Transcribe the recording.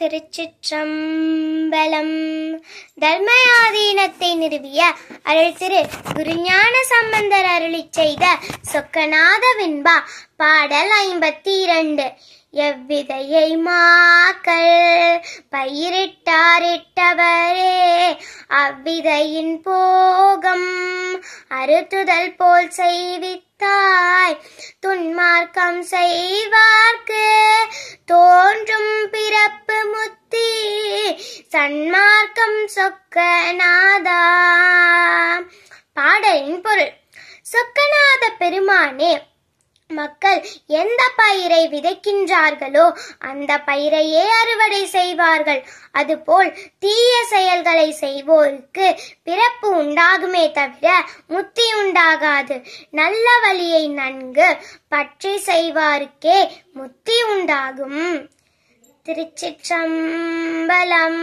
திருச்சிற்றம்பலம் தர்மயாதீனத்தை நிறுவிய அருள் திரு குருஞான சம்பந்தர் அருளி செய்த சொக்கநாத வின்பா பாடல் ஐம்பத்தி இரண்டு எவ்விதையை மாக்கள் பயிரிட்டாரிட்டவரே அவ்விதையின் போகம் அறுத்துதல் போல் செய்வித்தாய் துன்மார்க்கம் செய்வார் சன்மார்க்கம் சொக்க பாடலின் பொருள் சொக்கநாத பெருமானே மக்கள் எந்த பயிரை விதைக்கின்றார்களோ அந்த பயிரையே அறுவடை செய்வார்கள் அதுபோல் தீய செயல்களை செய்வோருக்கு பிறப்பு உண்டாகுமே தவிர முத்தி உண்டாகாது நல்ல வழியை நன்கு பற்றி செய்வாருக்கே முத்தி உண்டாகும் திருச்சிற்றம்பலம்